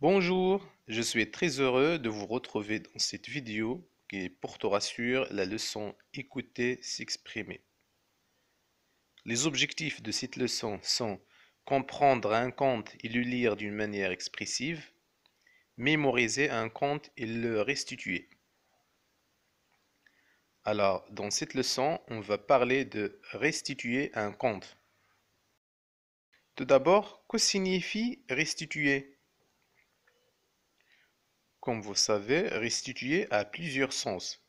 Bonjour, je suis très heureux de vous retrouver dans cette vidéo qui portera sur la leçon Écouter s'exprimer. Les objectifs de cette leçon sont comprendre un conte et le lire d'une manière expressive, mémoriser un conte et le restituer. Alors, dans cette leçon, on va parler de restituer un conte. Tout d'abord, que signifie restituer comme vous savez, restituer a plusieurs sens.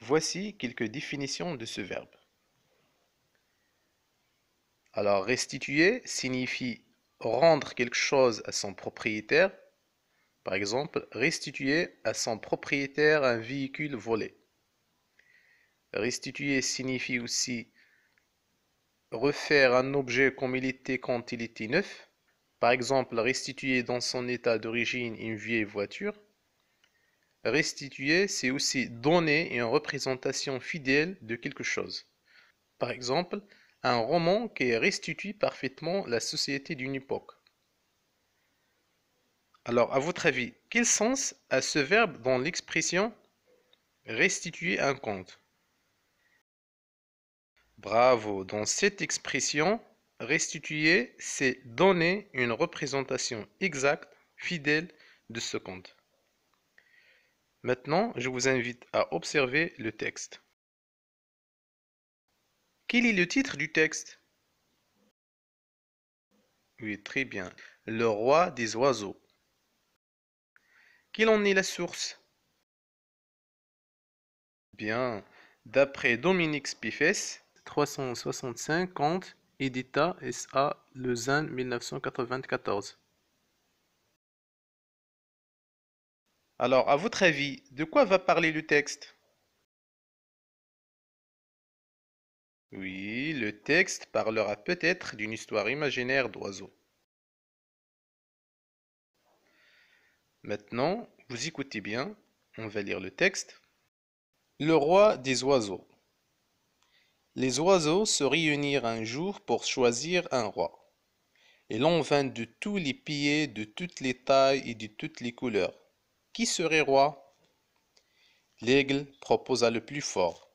Voici quelques définitions de ce verbe. Alors, restituer signifie rendre quelque chose à son propriétaire. Par exemple, restituer à son propriétaire un véhicule volé. Restituer signifie aussi refaire un objet comme il était quand il était neuf. Par exemple, restituer dans son état d'origine une vieille voiture. Restituer, c'est aussi donner une représentation fidèle de quelque chose. Par exemple, un roman qui restitue parfaitement la société d'une époque. Alors, à votre avis, quel sens a ce verbe dans l'expression restituer un compte Bravo, dans cette expression, Restituer, c'est donner une représentation exacte, fidèle de ce conte. Maintenant, je vous invite à observer le texte. Quel est le titre du texte Oui, très bien. Le roi des oiseaux. Quelle en est la source Bien. D'après Dominique Spiffes, 365 Edita S.A., Le Zin 1994 Alors, à votre avis, de quoi va parler le texte? Oui, le texte parlera peut-être d'une histoire imaginaire d'oiseaux. Maintenant, vous écoutez bien, on va lire le texte. Le roi des oiseaux. Les oiseaux se réunirent un jour pour choisir un roi. Et l'on vint de tous les pieds, de toutes les tailles et de toutes les couleurs. Qui serait roi L'aigle proposa le plus fort,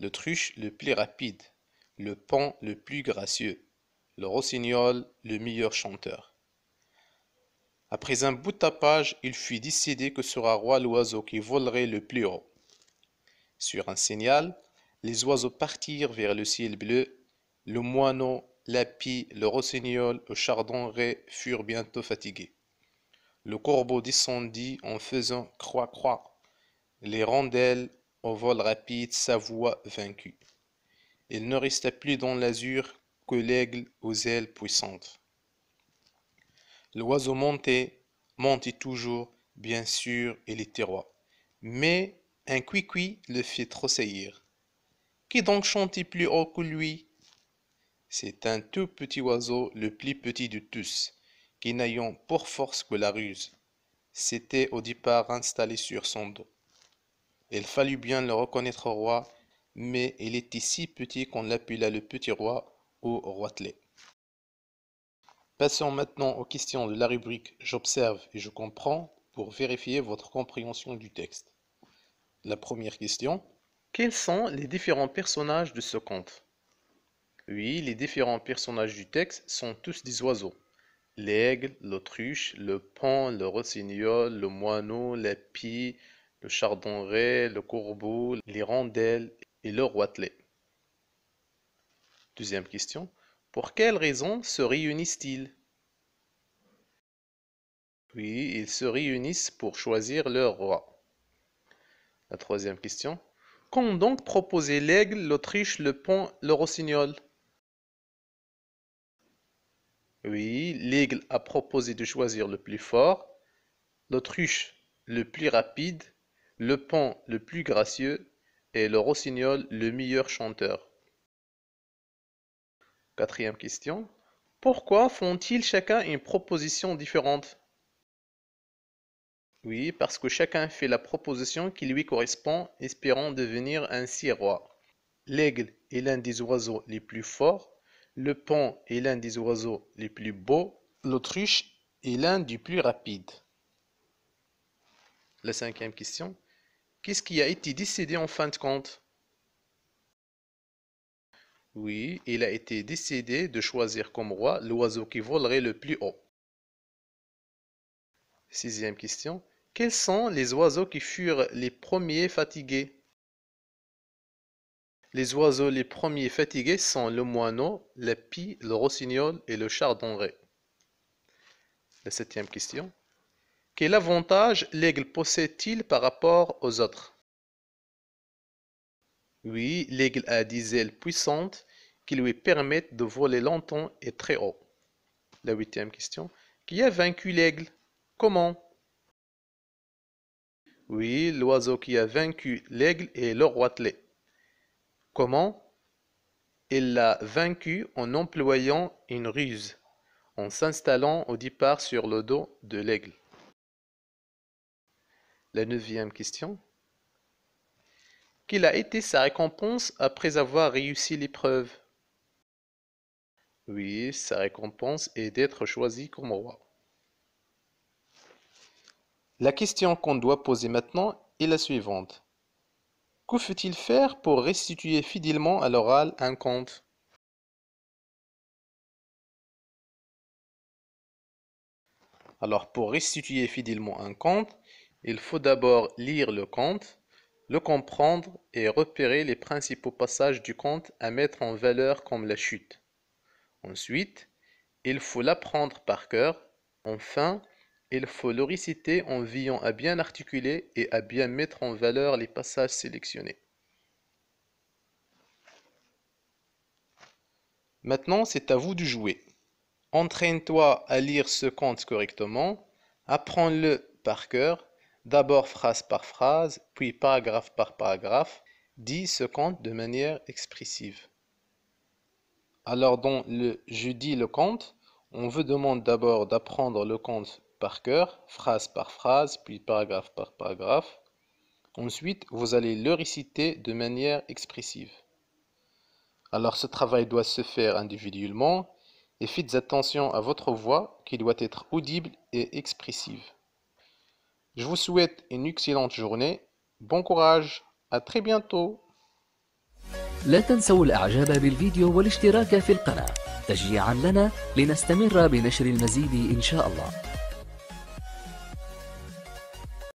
l'autruche le plus rapide, le paon le plus gracieux, le rossignol le meilleur chanteur. Après un bout de tapage, il fut décidé que sera roi l'oiseau qui volerait le plus haut. Sur un signal, les oiseaux partirent vers le ciel bleu. Le moineau, pie, le rossignol, le ray furent bientôt fatigués. Le corbeau descendit en faisant croix-croix. Les rondelles, au vol rapide, sa voix Il ne resta plus dans l'azur que l'aigle aux ailes puissantes. L'oiseau montait, montait toujours, bien sûr, et les roi. Mais un cuicui le fit tressaillir. Qui donc chantait plus haut que lui C'est un tout petit oiseau, le plus petit de tous, qui n'ayant pour force que la ruse, s'était au départ installé sur son dos. Il fallut bien le reconnaître roi, mais il était si petit qu'on l'appela le petit roi ou roitelet. Passons maintenant aux questions de la rubrique J'observe et je comprends pour vérifier votre compréhension du texte. La première question, quels sont les différents personnages de ce conte Oui, les différents personnages du texte sont tous des oiseaux. L'aigle, l'autruche, le paon, le rossignol, le moineau, la le chardonneret, le corbeau, l'hirondelle et le roitelet. Deuxième question. Pour quelles raisons se réunissent-ils Oui, ils se réunissent pour choisir leur roi. La troisième question. Qu'ont donc proposé l'Aigle, l'autruche, le pont, le Rossignol? Oui, l'Aigle a proposé de choisir le plus fort, l'autruche le plus rapide, le pont le plus gracieux et le Rossignol le meilleur chanteur. Quatrième question. Pourquoi font-ils chacun une proposition différente oui, parce que chacun fait la proposition qui lui correspond, espérant devenir ainsi roi. L'aigle est l'un des oiseaux les plus forts, le pont est l'un des oiseaux les plus beaux, l'autruche est l'un des plus rapides. La cinquième question. Qu'est-ce qui a été décidé en fin de compte Oui, il a été décidé de choisir comme roi l'oiseau qui volerait le plus haut. Sixième question. Quels sont les oiseaux qui furent les premiers fatigués? Les oiseaux les premiers fatigués sont le moineau, la pie, le rossignol et le chardonneret. La septième question. Quel avantage l'aigle possède-t-il par rapport aux autres Oui, l'aigle a des ailes puissantes qui lui permettent de voler longtemps et très haut. La huitième question. Qui a vaincu l'aigle Comment oui, l'oiseau qui a vaincu l'aigle et le roitelet. Comment Il l'a vaincu en employant une ruse, en s'installant au départ sur le dos de l'aigle. La neuvième question. Quelle a été sa récompense après avoir réussi l'épreuve Oui, sa récompense est d'être choisi comme roi. La question qu'on doit poser maintenant est la suivante. Que faut-il faire pour restituer fidèlement à l'oral un compte? Alors pour restituer fidèlement un compte, il faut d'abord lire le compte, le comprendre et repérer les principaux passages du compte à mettre en valeur comme la chute. Ensuite, il faut l'apprendre par cœur. Enfin, il faut réciter en veillant à bien articuler et à bien mettre en valeur les passages sélectionnés. Maintenant, c'est à vous de jouer. Entraîne-toi à lire ce conte correctement, apprends-le par cœur, d'abord phrase par phrase, puis paragraphe par paragraphe, dis ce conte de manière expressive. Alors dans le « Je dis le conte », on vous demande d'abord d'apprendre le conte par cœur, phrase par phrase, puis paragraphe par paragraphe. Ensuite, vous allez le réciter de manière expressive. Alors ce travail doit se faire individuellement et faites attention à votre voix qui doit être audible et expressive. Je vous souhaite une excellente journée, bon courage, à très bientôt.